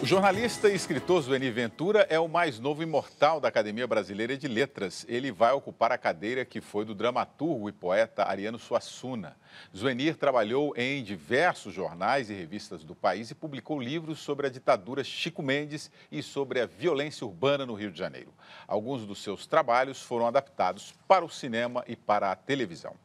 O jornalista e escritor Zueni Ventura é o mais novo imortal da Academia Brasileira de Letras. Ele vai ocupar a cadeira que foi do dramaturgo e poeta Ariano Suassuna. Zuenir trabalhou em diversos jornais e revistas do país e publicou livros sobre a ditadura Chico Mendes e sobre a violência urbana no Rio de Janeiro. Alguns dos seus trabalhos foram adaptados para o cinema e para a televisão.